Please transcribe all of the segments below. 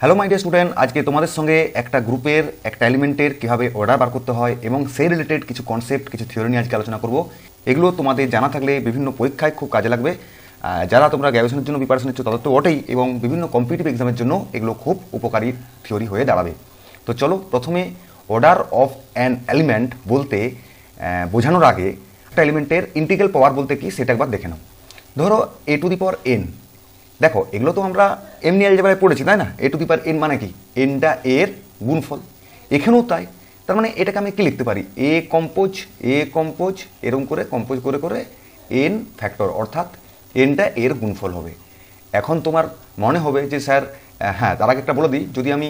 hello my dear student আজকে তোমাদের সঙ্গে একটা গ্রুপের একটা এলিমেন্টের কীভাবে অর্ডার বার করতে হয় এবং সেই রিলেটেড কিছু কনসেপ্ট কিছু থিওরি নিয়ে আজকে আলোচনা করবো এগুলো তোমাদের জানা থাকলে বিভিন্ন পরীক্ষায় খুব কাজে লাগবে যারা তোমরা গ্র্যাজুয়েশনের জন্য প্রিপারেশন নিচ্ছ তাদের তো ওটাই এবং বিভিন্ন কম্পিটিভ এক্সামের জন্য এগুলো খুব উপকারী থিওরি হয়ে দাঁড়াবে তো চলো প্রথমে অর্ডার অফ অ্যান এলিমেন্ট বলতে বোঝানোর আগে একটা এলিমেন্টের ইন্টিগ্রাল পাওয়ার বলতে কি সেটা একবার দেখে নাও ধরো এ টু দি পাওয়ার এন দেখো এগুলো তো আমরা এমনি অ্যালজেবারে পড়েছি তাই না এ টু দি পার এন মানে কি এনটা এর গুণফল এখানেও তাই তার মানে এটাকে আমি কি লিখতে পারি এ কম্পোজ এ কম্পোজ এরম করে কম্পোজ করে করে এন ফ্যাক্টর অর্থাৎ এনটা এর গুণফল হবে এখন তোমার মনে হবে যে স্যার হ্যাঁ তার আগে একটা বলে দিই যদি আমি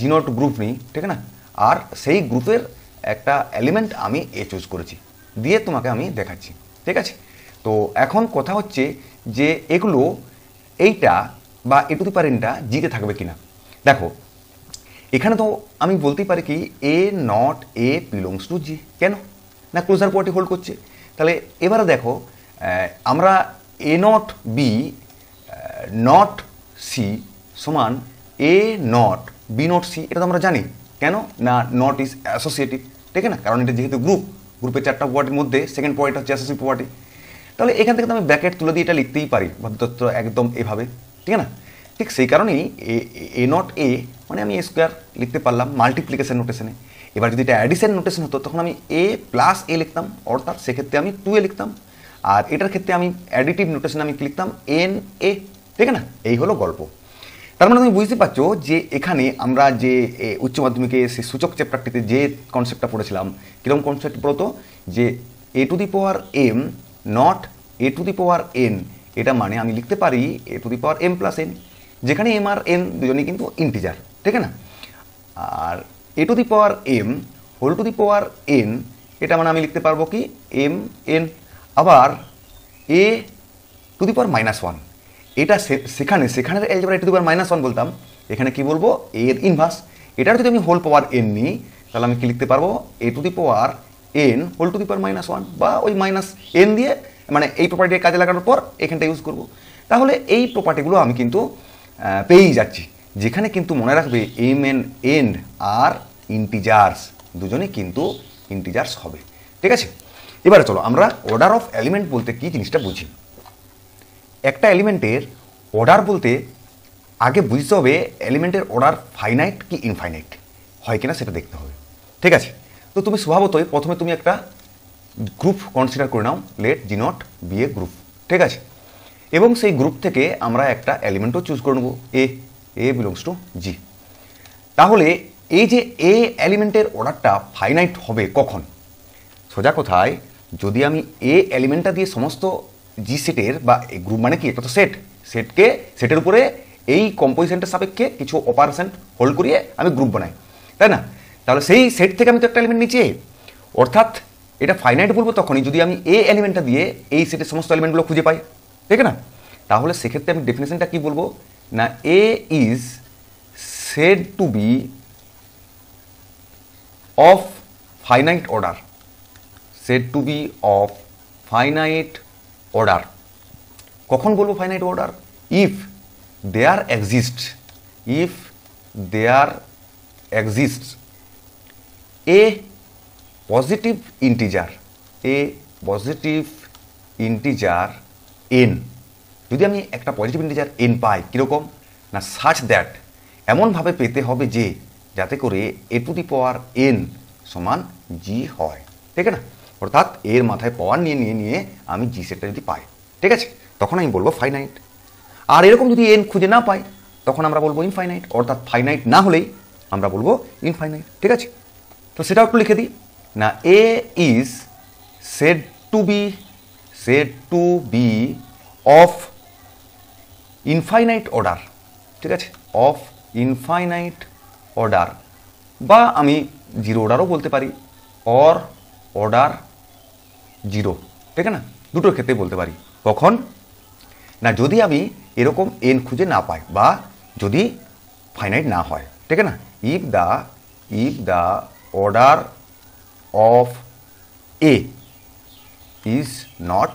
জিনোট গ্রুপ নিই ঠিক না আর সেই গ্রুপের একটা এলিমেন্ট আমি এ চুজ করেছি দিয়ে তোমাকে আমি দেখাচ্ছি ঠিক আছে তো এখন কথা হচ্ছে যে এগুলো এইটা বা এ টু দি এনটা জিতে থাকবে কিনা দেখো এখানে তো আমি বলতেই পারি কি A dot A belongs to G কেন না ক্লোজার কোয়ার্টি হোল্ড করছে তাহলে এবারে দেখো আমরা A dot B dot C সমান A dot B dot C এটা তো আমরা জানি কেন না নট ইজ অ্যাসোসিয়েটিভ ঠিক না কারণ এটা যেহেতু গ্রুপ গ্রুপের চারটা প্রপার্টির মধ্যে সেকেন্ড পয়েন্ট হচ্ছে অ্যাসোসিয়েটিভ প্রপার্টি তাহলে এখান থেকে তো আমি ব্র্যাকেট তুলে দিয়ে এটা লিখতেই পারি ভদ্রত্ব একদম এভাবে ঠিক না ঠিক সেই কারণেই এ এ নট এ মানে আমি এ স্কোয়ার লিখতে পারলাম মাল্টিপ্লিকেশান নোটেশনে এবার যদি এটা অ্যাডিশান নোটেশন হতো তখন আমি এ প্লাস এ লিখতাম অর্থাৎ সেক্ষেত্রে আমি টু এ লিখতাম আর এটার ক্ষেত্রে আমি অ্যাডিটিভ নোটেশন আমি লিখতাম এন এ ঠিক না এই হলো গল্প তার মানে তুমি বুঝতে পারছো যে এখানে আমরা যে উচ্চ মাধ্যমিকে সে সূচক চ্যাপ্টারটিতে যে কনসেপ্টটা পড়েছিলাম কীরকম কনসেপ্ট বলতো যে A to the power am not a to the power N এটা মানে আমি লিখতে পারি A to the power M plus N যেখানে এম আর এন দুজনেই কিন্তু ইন্টিজার ঠিক না আর A to the power M whole to the power N এটা মানে আমি লিখতে পারবো কি এম এন আবার A to the power minus one এটা সেখানে সেখানে algebra A to the power minus one বলতাম এখানে কি বলবো এর ইনভার্স এটার যদি আমি হোল পাওয়ার এন নিই তাহলে আমি কি লিখতে পারবো A to the power N whole to the power minus one বা ওই মাইনাস এন দিয়ে মানে এই প্রপার্টিটা কাজে লাগানোর পর এখানটা ইউজ করব তাহলে এই প্রপার্টিগুলো আমি কিন্তু পেয়েই যাচ্ছি যেখানে কিন্তু মনে রাখবে M N N are integers দুজনে কিন্তু ইন্টিজার্স হবে ঠিক আছে এবারে চলো আমরা অর্ডার অফ এলিমেন্ট বলতে কি জিনিসটা বুঝি একটা এলিমেন্টের অর্ডার বলতে আগে বুঝতে হবে এলিমেন্টের অর্ডার ফাইনাইট কি ইনফাইনাইট হয় কিনা সেটা দেখতে হবে ঠিক আছে তো তুমি স্বভাবতই প্রথমে তুমি একটা গ্রুপ কনসিডার করে নাও let G dot be a group ঠিক আছে এবং সেই গ্রুপ থেকে আমরা একটা এলিমেন্টও চুজ করে নেব এ এ বিলংস টু জি তাহলে এই যে এ এলিমেন্টের অর্ডারটা ফাইনাইট হবে কখন সোজা কথায় যদি আমি এ এলিমেন্টটা দিয়ে সমস্ত জি সেটের বা গ্রুপ মানে কি একটা তো সেট সেটকে সেটের উপরে এই কম্পোজিশনটার সাপেক্ষে কিছু অপারেশন হোল্ড করিয়ে আমি গ্রুপ বানাই তাই না তাহলে সেই সেট থেকে আমি তো একটা এলিমেন্ট নিচে অর্থাৎ এটা ফাইনাইট বলবো তখনই যদি আমি এ এলিমেন্টটা দিয়ে এই সেটের সমস্ত এলিমেন্টগুলো খুঁজে পাই ঠিক না তাহলে সেক্ষেত্রে আমি ডেফিনেশনটা কী বলবো না A is said to be of finite order said to be of finite order কখন বলবো finite order if there exist if there exist a positive integer a positive integer n যদি আমি একটা পজিটিভ ইন্টিজার এন পাই কীরকম না search that এমনভাবে পেতে হবে যে যাতে করে এ টু দি পাওয়ার এন সমান জি হয় ঠিক না অর্থাৎ এর মাথায় পাওয়ার নিয়ে নিয়ে নিয়ে আমি জি সেটটা যদি পাই ঠিক আছে তখন আমি বলবো ফাইনাইট আর এরকম যদি এন খুঁজে না পাই তখন আমরা বলবো ইনফাইনাইট অর্থাৎ ফাইনাইট না হলেই আমরা বলবো ইনফাইনাইট ঠিক আছে তো সেটাও একটু লিখে দিই না A is said to be said to be of infinite order ঠিক আছে অফ ইনফাইনাইট অর্ডার বা আমি জিরো অর্ডারও বলতে পারি অর অর্ডার জিরো ঠিক না দুটোর ক্ষেত্রে বলতে পারি কখন না যদি আমি এরকম এন খুঁজে না পাই বা যদি ফাইনাইট না হয় ঠিক আছে না if the if the order of a is not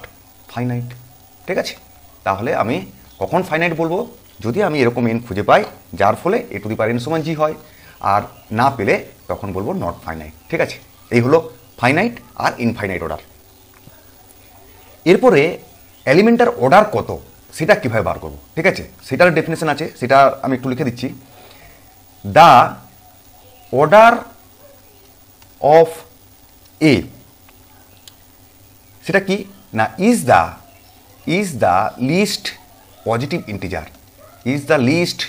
finite ঠিক আছে তাহলে আমি কখন ফাইনাইট বলবো যদি আমি এরকম এন খুঁজে পাই যার ফলে এ টু দি পাওয়ার এন সমান জি হয় আর না পেলে তখন বলবো নট ফাইনাইট ঠিক আছে এই হলো ফাইনাইট আর ইনফাইনাইট অর্ডার এরপরে এলিমেন্টার অর্ডার কত সেটা কীভাবে বার করবো ঠিক আছে সেটার ডেফিনেশন আছে সেটা আমি একটু লিখে দিচ্ছি দ্য অর্ডার অফ এ সেটা কি না is the is the least positive integer is the least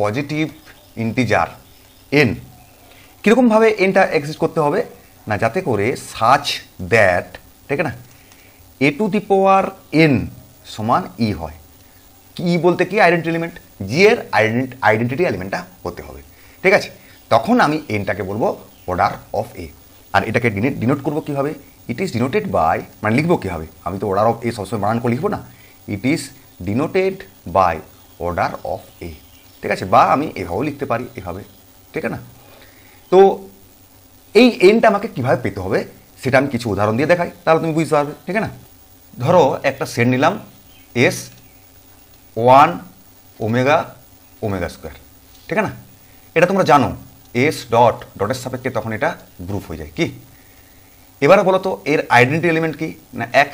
positive integer N কীরকমভাবে এনটা এক্সিস্ট করতে হবে না যাতে করে সাচ দ্যাট ঠিক না এ টু দি পাওয়ার এন সমান ই e হয় কি e বলতে কি আইডেন্টি এলিমেন্ট জি এর আইডেন্টিটি এলিমেন্টটা হতে হবে ঠিক আছে তখন আমি এনটাকে বলবো অর্ডার অফ এ আর এটাকে ডিনোট করবো কীভাবে ইট ইজ ডিনোটেড বাই মানে লিখবো কীভাবে আমি তো অর্ডার অফ এ সবসময় বানান করে লিখবো না it is denoted by order of A ঠিক আছে বা আমি এভাবেও লিখতে পারি এভাবে ঠিক আছে না তো এই এনটা আমাকে কীভাবে পেতে হবে সেটা আমি কিছু উদাহরণ দিয়ে দেখাই তাহলে তুমি বুঝতে পারবে ঠিক আছে না ধরো একটা সেট নিলাম S one omega omega square ঠিক আছে না এটা তোমরা জানো এস ডট ডটের সাপেক্ষে তখন এটা গ্রুপ হয়ে যায় কি এবার বলো তো এর আইডেন্টি এলিমেন্ট কি না এক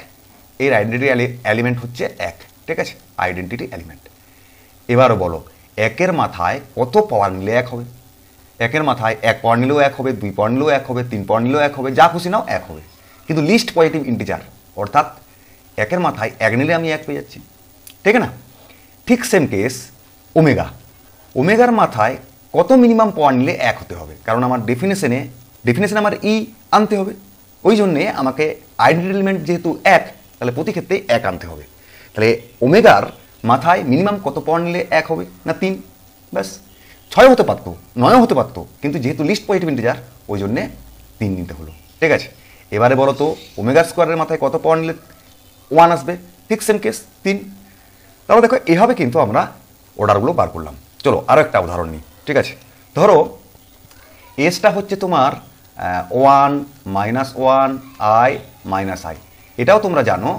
এর আইডেন্টি এলিমেন্ট হচ্ছে এক ঠিক আছে আইডেন্টিটি এলিমেন্ট এবারও বলো একের মাথায় কত পাওয়ার নিলে এক হবে একের মাথায় এক পাওয়ার নিলেও এক হবে দুই পাওয়ার নিলেও এক হবে তিন পাওয়ার নিলেও এক হবে যা খুশি নাও এক হবে কিন্তু লিস্ট পজিটিভ ইন্টিজার অর্থাৎ একের মাথায় এক নিলে আমি এক পেয়ে যাচ্ছি ঠিক না ঠিক সেম কেস ওমেগা ওমেগার মাথায় কত মিনিমাম পাওয়ার নিলে এক হতে হবে কারণ আমার ডেফিনেশনে ডেফিনেশন আমার ই e আনতে হবে ওই জন্যে আমাকে আইডেন্টিটেলমেন্ট যেহেতু এক তাহলে প্রতি ক্ষেত্রে এক আনতে হবে তাহলে ওমেগার মাথায় মিনিমাম কত পাওয়ার নিলে এক হবে না তিন ব্যাস ছয় হতে পারত নয় হতে পারত কিন্তু যেহেতু লিস্ট পজিটিভ ইন্টিজার ওই জন্যে তিন নিতে হলো ঠিক আছে এবারে বলো তো ওমেগা স্কোয়ারের মাথায় কত পাওয়ার নিলে ওয়ান আসবে ঠিক সেম কেস তিন তাহলে দেখো এভাবে কিন্তু আমরা অর্ডারগুলো বার করলাম চলো আরও একটা উদাহরণ নিই ঠিক আছে ধরো এসটা হচ্ছে তোমার one minus one I minus I এটাও তোমরা জানো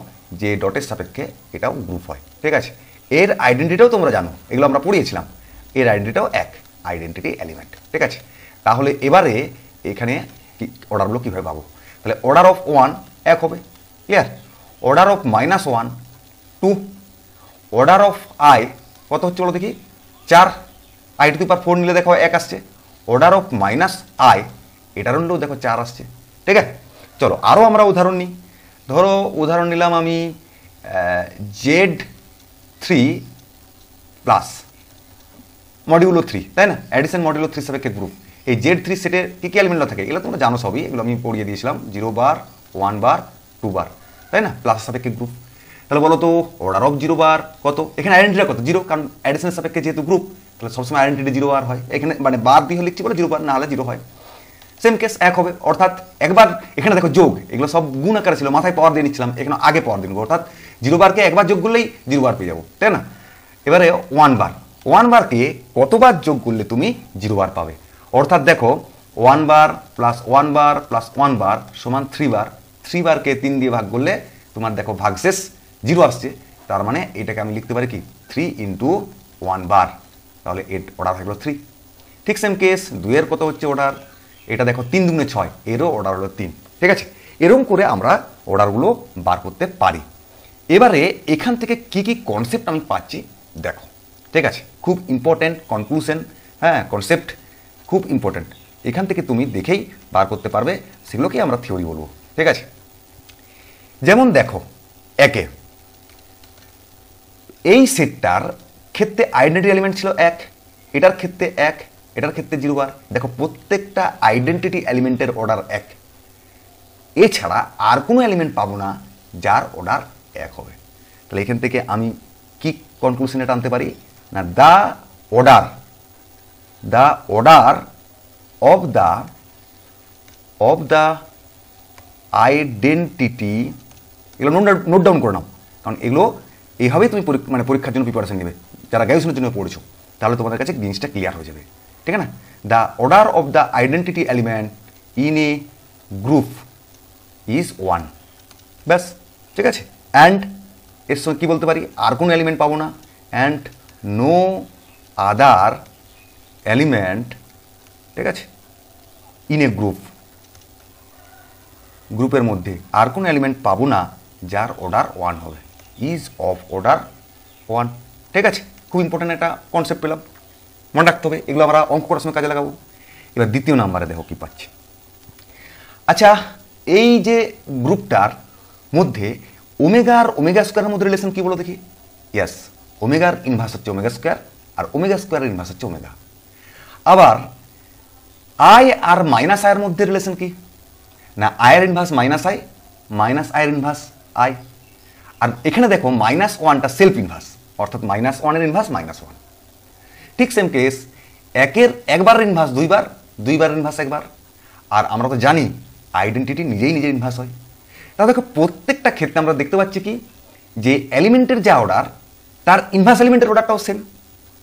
যে ডটের সাপেক্ষে এটাও গ্রুপ হয় ঠিক আছে এর আইডেন্টিটাও তোমরা জানো এগুলো আমরা পড়িয়েছিলাম এর আইডেন্টিটাও এক আইডেন্টিটি এলিমেন্ট ঠিক আছে তাহলে এবারে এখানে কি অর্ডারগুলো কীভাবে পাবো তাহলে অর্ডার অফ ওয়ান এক হবে clear order of minus one two order of I কত হচ্ছে বলো দেখি চার I to the power four নিলে দেখো এক আসছে অর্ডার অফ মাইনাস আই এটার অন্যও দেখো চার আসছে ঠিক আছে চলো আরও আমরা উদাহরণ নিই ধরো উদাহরণ নিলাম আমি Z three plus modulo three তাই না অ্যাডিশন মডিউলো থ্রি সাপেক্ষে গ্রুপ এই জেড থ্রি সেটের কী কী এলিমেন্টটা থাকে এগুলো তোমরা জানো সবই এগুলো আমি পড়িয়ে দিয়েছিলাম zero bar one bar two bar তাই না প্লাস সাপেক্ষে গ্রুপ তাহলে বলো তো অর্ডার অফ জিরো বার কত এখানে আইডেন্টিটা কত জিরো কারণ অ্যাডিশনের সাপেক্ষে যেহেতু গ্রুপ তাহলে সবসময় আইডেন্টিটি জিরো আর হয় এখানে মানে বাদ দিয়ে লিখছি বলে জিরো বার না হলে জিরো হয় সেম কেস এক হবে অর্থাৎ একবার এখানে দেখো যোগ এগুলো সব গুণ আকারে ছিল মাথায় পাওয়ার দিয়ে নিচ্ছিলাম এখানে আগে পাওয়ার দিয়ে নেবো অর্থাৎ জিরো বারকে একবার যোগ করলেই জিরো বার পেয়ে যাবো তাই না এবারে ওয়ান বার ওয়ান বারকে কতবার যোগ করলে তুমি জিরো বার পাবে অর্থাৎ দেখো one bar plus one bar plus one bar সমান থ্রি বার থ্রি বারকে তিন দিয়ে ভাগ করলে তোমার দেখো ভাগশেষ জিরো আসছে তার মানে এটাকে আমি লিখতে পারি কি থ্রি ইন্টু ওয়ান বার তাহলে এর অর্ডার থাকলো থ্রি ঠিক সেম কেস দুয়ের কত হচ্ছে অর্ডার এটা দেখো তিন দুগুণে ছয় এরও অর্ডার হলো তিন ঠিক আছে এরকম করে আমরা অর্ডারগুলো বার করতে পারি এবারে এখান থেকে কি কি কনসেপ্ট আমি পাচ্ছি দেখো ঠিক আছে খুব ইম্পর্ট্যান্ট কনক্লুশন হ্যাঁ কনসেপ্ট খুব ইম্পর্ট্যান্ট এখান থেকে তুমি দেখেই বার করতে পারবে সেগুলোকে আমরা থিওরি বলবো ঠিক আছে যেমন দেখো একে এই সেটটার ক্ষেত্রে আইডেন্টি এলিমেন্ট ছিল এক এটার ক্ষেত্রে এক এটার ক্ষেত্রে জিরো আর দেখো প্রত্যেকটা আইডেন্টিটি এলিমেন্টের অর্ডার এক এছাড়া আর কোনো এলিমেন্ট পাবো না যার অর্ডার এক হবে তাহলে এখান থেকে আমি কি কনক্লুশনে টানতে পারি না the order the order of the of the identity এগুলো নোট ডাউন করে নাও কারণ এগুলো এইভাবেই তুমি মানে পরীক্ষার জন্য প্রিপারেশন নেবে যারা জন্য পড়েছো তাহলে তোমাদের কাছে জিনিসটা ক্লিয়ার হয়ে যাবে ঠিক না the order of the identity element in a group is one ব্যাস ঠিক আছে অ্যান্ড এর সঙ্গে কী বলতে পারি আর কোনো এলিমেন্ট পাবো না অ্যান্ড নো আদার এলিমেন্ট ঠিক আছে ইন এ গ্রুপ গ্রুপের মধ্যে আর কোনো এলিমেন্ট পাবো না যার অর্ডার ওয়ান হবে ইজ অফ অর্ডার ওয়ান ঠিক আছে খুব ইম্পর্টেন্ট একটা কনসেপ্ট পেলাম মনে রাখতে হবে এগুলো আমরা অঙ্ক করার সময় কাজে লাগাবো এবার দ্বিতীয় নাম্বারে দেখো কী পাচ্ছি আচ্ছা এই যে গ্রুপটার মধ্যে ওমেগা আর ওমেগা স্কোয়ারের মধ্যে রিলেশন কী বলো দেখি ইয়াস ওমেগার ইনভার্স হচ্ছে ওমেগা স্কোয়ার আর ওমেগা স্কোয়ারের ইনভার্স হচ্ছে ওমেগা আবার আই আর মাইনাস আয়ের মধ্যে রিলেশন কি না আয়ের ইনভার্স মাইনাস আই মাইনাস আয়ের ইনভার্স আই আর এখানে দেখো মাইনাস ওয়ানটা সেলফ ইনভার্স অর্থাৎ মাইনাস ওয়ানের ইনভার্স মাইনাস ওয়ান ঠিক সেম কেস একের একবার ইনভার্স দুইবার দুইবার ইনভার্স একবার আর আমরা তো জানি আইডেন্টিটি নিজেই নিজের ইনভার্স হয় তাহলে দেখো প্রত্যেকটা ক্ষেত্রে আমরা দেখতে পাচ্ছি কি যে এলিমেন্টের যা অর্ডার তার ইনভার্স এলিমেন্টের অর্ডারটাও সেম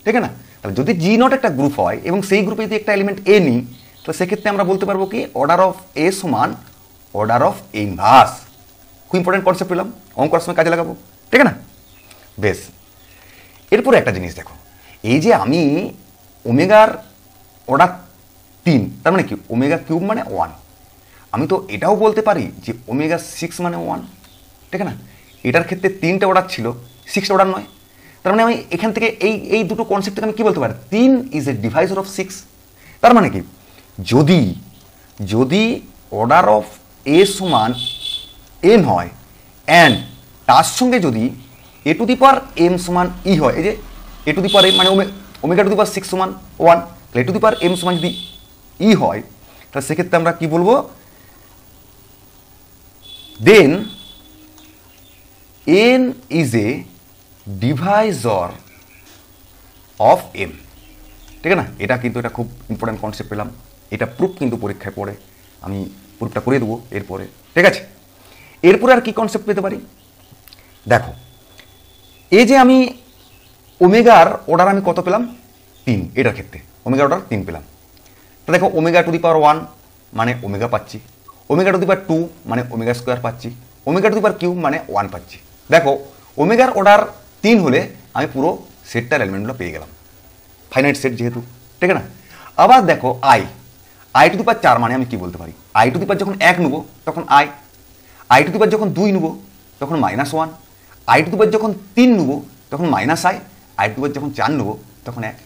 ঠিক না তাহলে যদি জি নট একটা গ্রুপ হয় এবং সেই গ্রুপে যদি একটা এলিমেন্ট এ নিই তো সেক্ষেত্রে আমরা বলতে পারবো কি অর্ডার অফ এ সমান অর্ডার অফ ইনভার্স খুব ইম্পর্টেন্ট কনসেপ্ট পেলাম অঙ্ক করার সময় কাজে লাগাবো ঠিক না বেশ এরপরে একটা জিনিস দেখো এই যে আমি ওমেগার অর্ডার তিন তার মানে কি ওমেগা কিউব মানে ওয়ান আমি তো এটাও বলতে পারি যে ওমেগা সিক্স মানে ওয়ান ঠিক না এটার ক্ষেত্রে তিনটে অর্ডার ছিল সিক্স অর্ডার নয় তার মানে আমি এখান থেকে এই এই দুটো কনসেপ্ট থেকে আমি কী বলতে পারি তিন is a divisor of six তার মানে কি যদি যদি অর্ডার অফ এ সমান এন হয় অ্যান্ড তার সঙ্গে যদি এ টু দি পাওয়ার এম সমান ই e হয় এই যে A to the power M মানে omega to the power six সমান ওয়ান তাহলে A to the power M সমান যদি ই e হয় তাহলে সেক্ষেত্রে আমরা কি বলবো then N is a divisor of M ঠিক আছে না এটা কিন্তু এটা খুব ইম্পর্ট্যান্ট কনসেপ্ট পেলাম এটা প্রুফ কিন্তু পরীক্ষায় পড়ে আমি প্রুফটা করে দেবো এরপরে ঠিক আছে এরপরে আর কি কনসেপ্ট পেতে পারি দেখো এই যে আমি ওমেগার অর্ডার আমি কত পেলাম তিন এটার ক্ষেত্রে ওমেগার অর্ডার তিন পেলাম তা দেখো omega to the power one মানে ওমেগা পাচ্ছি omega to the power two মানে ওমেগা স্কোয়ার পাচ্ছি omega to the power Q মানে ওয়ান পাচ্ছি দেখো ওমেগার অর্ডার তিন হলে আমি পুরো সেটটার এলিমেন্টগুলো পেয়ে গেলাম ফাইনাইট সেট যেহেতু ঠিক না আবার দেখো I I to the power চার মানে আমি কি বলতে পারি আই টু দি পাওয়ার যখন এক নেবো তখন I I to the power যখন দুই নেবো তখন মাইনাস ওয়ান আই টু দুবার যখন তিন নেবো তখন মাইনাস আই আই টু দুবার যখন চার নেবো তখন এক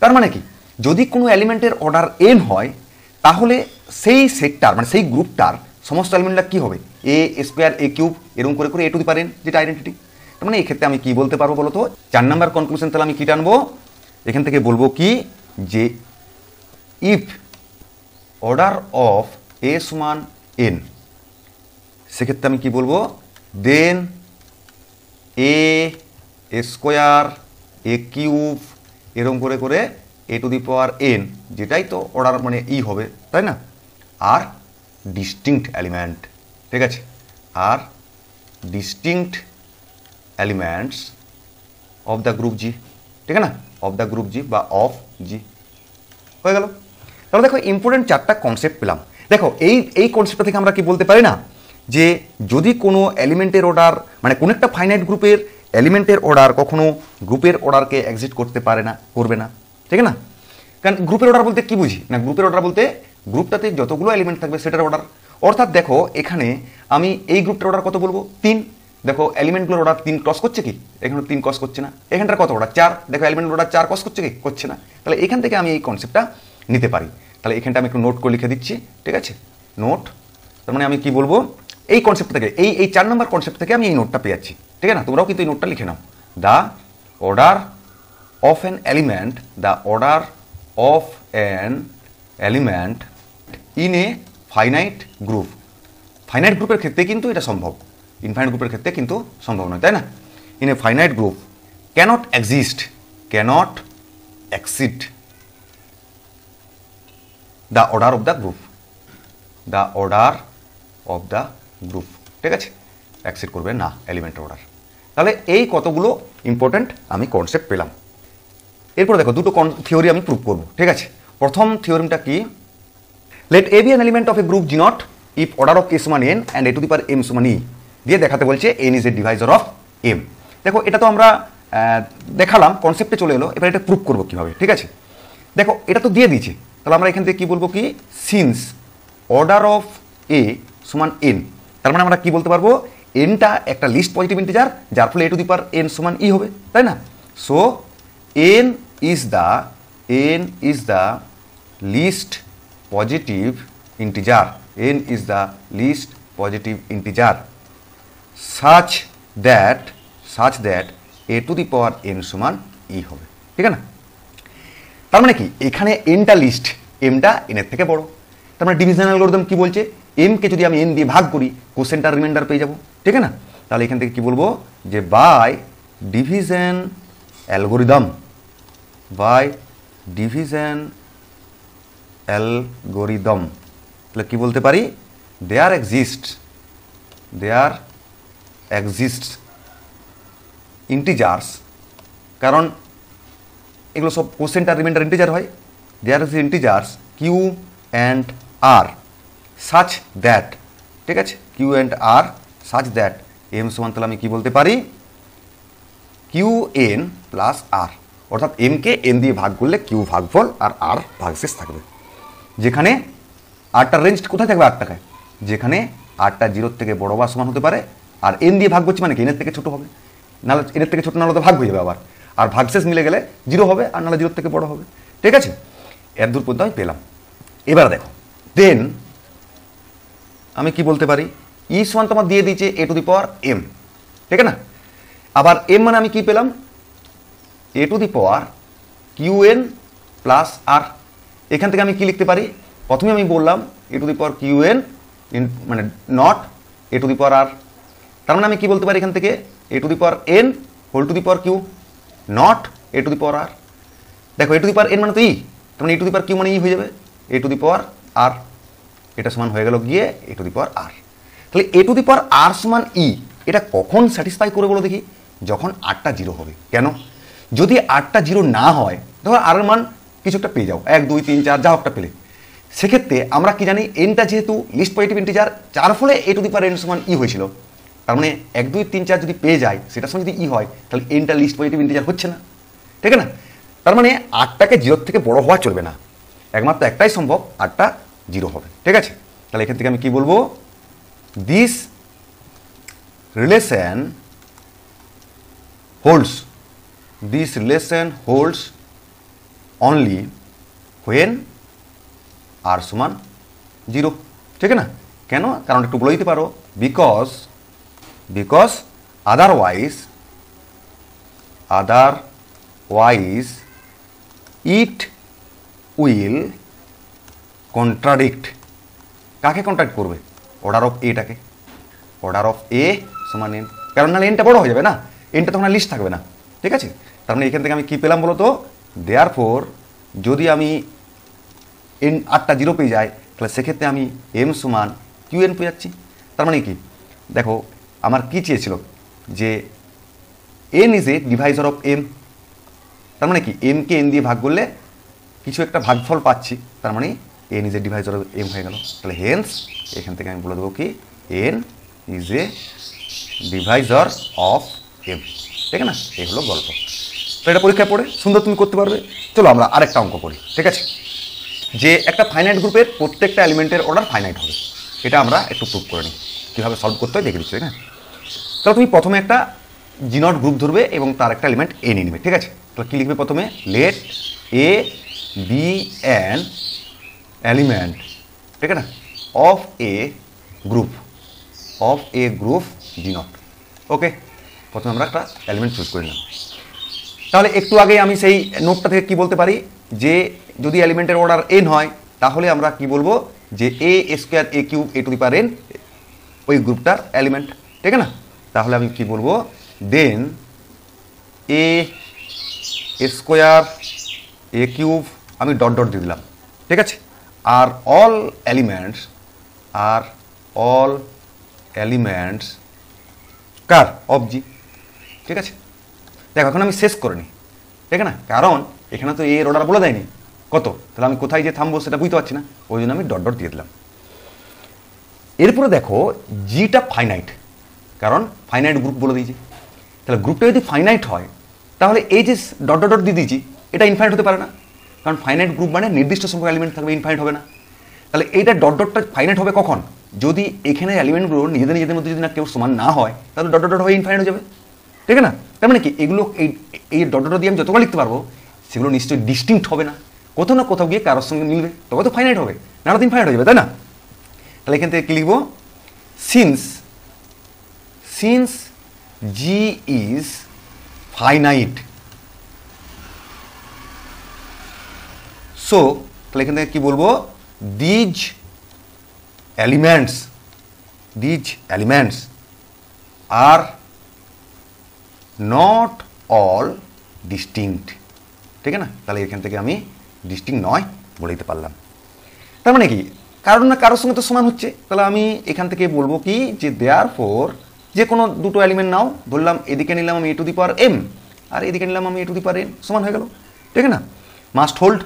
তার মানে কি যদি কোনো এলিমেন্টের অর্ডার এন হয় তাহলে সেই সেটটার মানে সেই গ্রুপটার সমস্ত এলিমেন্টটা কী হবে এ স্কোয়ার এ কিউব এরকম করে করে এ টু দি পারেন যেটা আইডেন্টিটি তার মানে এক্ষেত্রে আমি কি বলতে পারবো বলো তো চার নাম্বার কনক্লুশন তাহলে আমি কী টানবো এখান থেকে বলবো কি যে ইফ অর্ডার অফ এ সমান এন সেক্ষেত্রে আমি কি বলবো then a square a cube এরম করে করে এ টু দি পাওয়ার এন যেটাই তো অর্ডার মানে ই e হবে তাই না আর ডিস্টিংক্ট অ্যালিমেন্ট ঠিক আছে আর distinct elements of the group G ঠিক না অফ দ্য গ্রুপ জি বা অফ জি হয়ে গেল তাহলে দেখো ইম্পর্টেন্ট চারটা কনসেপ্ট পেলাম দেখো এই এই কনসেপ্টটা থেকে আমরা কি বলতে পারি না যে যদি কোনো এলিমেন্টের অর্ডার মানে কোনো একটা ফাইনাইট গ্রুপের এলিমেন্টের অর্ডার কখনো গ্রুপের অর্ডারকে এক্সিট করতে পারে না করবে না ঠিক না কারণ গ্রুপের অর্ডার বলতে কি বুঝি না গ্রুপের অর্ডার বলতে গ্রুপটাতে যতগুলো এলিমেন্ট থাকবে সেটার অর্ডার অর্থাৎ দেখো এখানে আমি এই গ্রুপটার অর্ডার কত বলবো তিন দেখো এলিমেন্টগুলোর অর্ডার তিন ক্রস করছে কি এখানে তিন ক্রস করছে না এখানটার কত অর্ডার চার দেখো এলিমেন্ট অর্ডার চার ক্রস করছে কি করছে না তাহলে এখান থেকে আমি এই কনসেপ্টটা নিতে পারি তাহলে এখানটা আমি একটু নোট করে লিখে দিচ্ছি ঠিক আছে নোট তার মানে আমি কি বলবো এই কনসেপ্ট থেকে এই এই চার নম্বর কনসেপ্ট থেকে আমি এই নোটটা পেয়ে যাচ্ছি ঠিক আছে না তোমরাও কিন্তু এই নোটটা লিখে নাও the order of an element the order of an element in a finite group finite গ্রুপের ক্ষেত্রে কিন্তু এটা সম্ভব ইনফাইনাইট গ্রুপের ক্ষেত্রে কিন্তু সম্ভব নয় তাই না in a finite group cannot exist cannot exit the order of the group the order of the group ঠিক আছে অ্যাকসেপ্ট করবে না এলিমেন্ট অর্ডার তাহলে এই কতগুলো ইম্পর্ট্যান্ট আমি কনসেপ্ট পেলাম এরপর দেখো দুটো থিওরি আমি প্রুভ করবো ঠিক আছে প্রথম থিওরিমটা কি let A be an element of a group G dot if order of S সমান N and A to the power M সমান ই দিয়ে দেখাতে বলছে N is a divisor of M দেখো এটা তো আমরা দেখালাম কনসেপ্টে চলে এলো এবার এটা প্রুভ করবো কীভাবে ঠিক আছে দেখো এটা তো দিয়ে দিয়েছে তাহলে আমরা এখান থেকে কী বলবো কি সিন্স অর্ডার অফ এ সমান এন তার মানে আমরা কি বলতে পারবো এনটা একটা লিস্ট পজিটিভ ইন্টিজার যার ফলে এ টু দি পার এন সমান ই e হবে তাই না so N is the N is the least positive integer N is the least positive integer such that such that A to the power N সমান ই e হবে ঠিক না তার মানে কি এখানে এনটা লিস্ট এমটা এনের থেকে বড় তার মানে ডিভিশনাল অ্যালগোরিদম কি বলছে এমকে যদি আমি এন দিয়ে ভাগ করি কোশ্চেনটার রিমাইন্ডার পেয়ে যাব ঠিক না তাহলে এখান থেকে কি বলবো যে by division algorithm by division algorithm তাহলে কী বলতে পারি there exist there exist integers কারণ এগুলো সব কোশ্চেনটা রিমাইন্ডার ইন্টিজার হয় there exist integers Q and R such that ঠিক আছে Q and R such that M সমান তাহলে আমি কী বলতে পারি কিউ এন প্লাস আর অর্থাৎ এমকে এন দিয়ে ভাগ করলে কিউ ভাগফল আর আর ভাগশেষ থাকবে যেখানে আরটা রেঞ্জ কোথায় থাকবে আটটাকে যেখানে আরটা জিরোর থেকে বড় বা সমান হতে পারে আর এন দিয়ে ভাগ করছি মানে কি এনের থেকে ছোটো হবে নাহলে এনের থেকে ছোটো নাহলে তো ভাগ হয়ে যাবে আবার আর ভাগশেষ মিলে গেলে জিরো হবে আর নাহলে জিরোর থেকে বড় হবে ঠিক আছে এর দূর পর্যন্ত আমি পেলাম এবার দেখো দেন আমি কি বলতে পারি ই সমান তোমার দিয়ে দিয়েছে এ টু দি পাওয়ার এম ঠিক না আবার এম মানে আমি কি পেলাম A to the power Q N plus R এখান থেকে আমি কি লিখতে পারি প্রথমে আমি বললাম A to the power Q N মানে dot A to the power R তার মানে আমি কি বলতে পারি এখান থেকে A to the power N whole to the power Q dot A to the power R দেখো A to the power N মানে তো ই তার মানে এ টু দি পাওয়ার কিউ মানে ই হয়ে যাবে এ টু দি পাওয়ার আর এটা সমান হয়ে গেল গিয়ে এ টু দি পাওয়ার আর তাহলে এ টু দি পাওয়ার আর সমান ই e, এটা কখন স্যাটিসফাই করে বলো দেখি যখন আটটা জিরো হবে কেন যদি আটটা জিরো না হয় ধরো আর মান কিছু একটা পেয়ে যাও এক দুই তিন চার যা একটা পেলে সেক্ষেত্রে আমরা কি জানি এনটা যেহেতু লিস্ট পজিটিভ ইন্টিজার যার ফলে এ টু দি পাওয়ার এন সমান ই e হয়েছিল তার মানে এক দুই তিন চার যদি পেয়ে যায় সেটার সঙ্গে যদি ই e হয় তাহলে এনটা লিস্ট পজিটিভ ইন্টিজার হচ্ছে না ঠিক না তার মানে আটটাকে জিরোর থেকে বড় হওয়া চলবে না একমাত্র একটাই সম্ভব আটটা জিরো হবে ঠিক আছে তাহলে এখান থেকে আমি কি বলবো this relation holds this relation holds only when r সমান জিরো ঠিক না কেন কারণ একটু বলে দিতে পারো because because otherwise otherwise it will contradict কাকে কন্ট্রাক্ট করবে অর্ডার অফ এটাকে অর্ডার অফ এ সমান এন কারণ না এনটা বড় হয়ে যাবে না এনটা তখন লিস্ট থাকবে না ঠিক আছে তার মানে এখান থেকে আমি কী পেলাম বলো তো দেয়ার ফোর যদি আমি এন আটটা জিরো পেয়ে যাই তাহলে সেক্ষেত্রে আমি এম সমান কিউ এন পেয়ে যাচ্ছি তার মানে কি দেখো আমার কী চেয়েছিল যে n is a divisor of m তার মানে কি এমকে এন দিয়ে ভাগ করলে কিছু একটা ভাগফল পাচ্ছি তার মানে n is a divisor m হয়ে গেল তাহলে হেন্স এখান থেকে আমি বলে দেবো কি n is a divisor of M ঠিক না এই হলো গল্প তো এটা পরীক্ষায় পড়ে সুন্দর তুমি করতে পারবে চলো আমরা আরেকটা অঙ্ক করি ঠিক আছে যে একটা ফাইনাইট গ্রুপের প্রত্যেকটা এলিমেন্টের অর্ডার ফাইনাইট হবে এটা আমরা একটু প্রুভ করে নিই কীভাবে সলভ করতে হয় দেখে দিচ্ছি আছে তাহলে তুমি প্রথমে একটা জিনট গ্রুপ ধরবে এবং তার একটা এলিমেন্ট এ নিয়ে নেবে ঠিক আছে তাহলে কী লিখবে প্রথমে let A b and element ठीक है ना of a group of a group G not okay প্রথমে আমরা একটা এলিমেন্ট চুজ করে নিলাম তাহলে একটু আগে আমি সেই নোটটা থেকে কি বলতে পারি যে যদি এলিমেন্টের অর্ডার এন হয় তাহলে আমরা কি বলবো যে a square a cube a to the power n ওই গ্রুপটার এলিমেন্ট ঠিক আছে না তাহলে আমি কি বলবো then a square a cube আমি ডট ডট দিয়ে দিলাম ঠিক আছে are all elements are all elements কার অফ জি ঠিক আছে দেখো এখন আমি শেষ করে নিই ঠিক না কারণ এখানে তো এর অর্ডার বলে দেয়নি কত তাহলে আমি কোথায় যে থামবো সেটা বুঝতে পারছি না ওই জন্য আমি ডট ডট দিয়ে দিলাম এরপরে দেখো জিটা ফাইনাইট কারণ ফাইনাইট গ্রুপ বলে দিয়েছি তাহলে গ্রুপটা যদি ফাইনাইট হয় তাহলে এই যে ডট ডট ডট দিয়ে দিয়েছি এটা ইনফাইনাইট হতে পারে না কারণ ফাইনাইট গ্রুপ মানে নির্দিষ্ট সংখ্যক এলিমেন্ট থাকবে ইনফাইনাইট হবে না তাহলে এইটা ডট ডটটা ফাইনাইট হবে কখন যদি এখানে এলিমেন্টগুলো নিজেদের নিজেদের মধ্যে যদি না কেউ সমান না হয় তাহলে ডট ডট হয়ে ইনফাইনাইট হয়ে যাবে ঠিক না তার মানে কি এগুলো এই এই ডট ডট দিয়ে আমি যতবার লিখতে পারবো সেগুলো নিশ্চয়ই ডিস্টিংক্ট হবে না কোথাও না কোথাও গিয়ে কারোর সঙ্গে মিলবে তবে তো ফাইনাইট হবে না তো ইনফাইনাইট হয়ে যাবে তাই না তাহলে এখান থেকে কী লিখবো since since G is finite so তাহলে এখান থেকে কী বলবো these elements these elements are not all distinct ঠিক না তাহলে এখান থেকে আমি ডিস্টিং নয় বলে দিতে পারলাম তার মানে কি কারণ না কারোর সঙ্গে তো সমান হচ্ছে তাহলে আমি এখান থেকে বলবো কি যে দেয়ার ফোর যে কোনো দুটো এলিমেন্ট নাও ধরলাম এদিকে নিলাম আমি এ to the power M R এদিকে নিলাম আমি এ টু দি পাওয়ার এন সমান হয়ে গেল ঠিক না must hold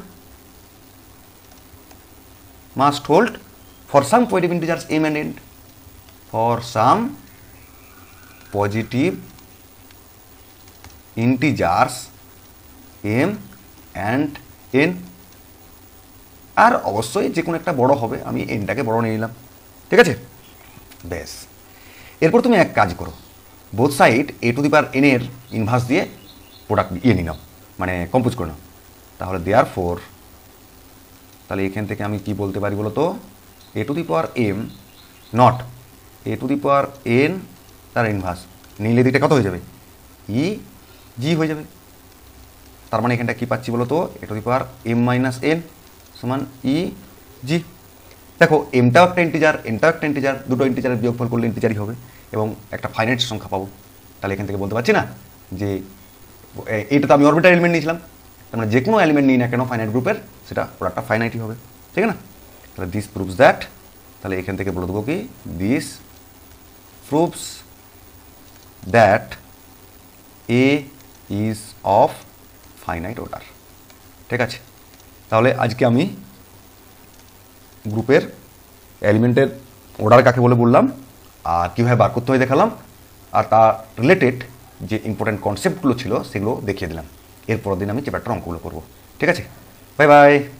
must hold for some positive integers m and n for some positive integers m and n আর অবশ্যই যে কোনো একটা বড় হবে আমি এনটাকে বড় নিয়ে নিলাম ঠিক আছে ব্যাস এরপর তুমি এক কাজ করো both side a to the power এনের ইনভার্স দিয়ে প্রোডাক্ট ইয়ে নিলাম মানে কম্পোজ করে নাও তাহলে দেয়ার ফোর তাহলে এখান থেকে আমি কি বলতে পারি বলো তো a to the power am not a to the power n তার ইনভার্স নিলে দিকটা কত হয়ে যাবে ই e, জি হয়ে যাবে তার মানে এখানটা কী পাচ্ছি বলো তো a to the power m minus n সমান ই e, জি দেখো এমটাও একটা ইন্টিজার এনটাও একটা ইন্টিজার দুটো ইন্টিজারের বিয়োগফল করলে ইন্টিজারই হবে এবং একটা ফাইনাইট সংখ্যা পাবো তাহলে এখান থেকে বলতে পারছি না যে এটা তো আমি অরবিটার এলিমেন্ট নিয়েছিলাম তার মানে যে কোনো এলিমেন্ট নিই না কেন ফাইনাইট গ্রুপের সেটা প্রোডাক্টটা ফাইনাইটই হবে ঠিক না তাহলে দিস প্রুভস দ্যাট তাহলে এখান থেকে বলে দেবো কি this proves that a is of finite order ঠিক আছে তাহলে আজকে আমি গ্রুপের এলিমেন্টের অর্ডার কাকে বলে বললাম আর কীভাবে বার করতে হয় দেখালাম আর তার রিলেটেড যে ইম্পর্ট্যান্ট কনসেপ্টগুলো ছিল সেগুলো দেখিয়ে দিলাম এরপর দিন আমি চ্যাপ্টারটা অঙ্কগুলো করবো ঠিক আছে 拜拜。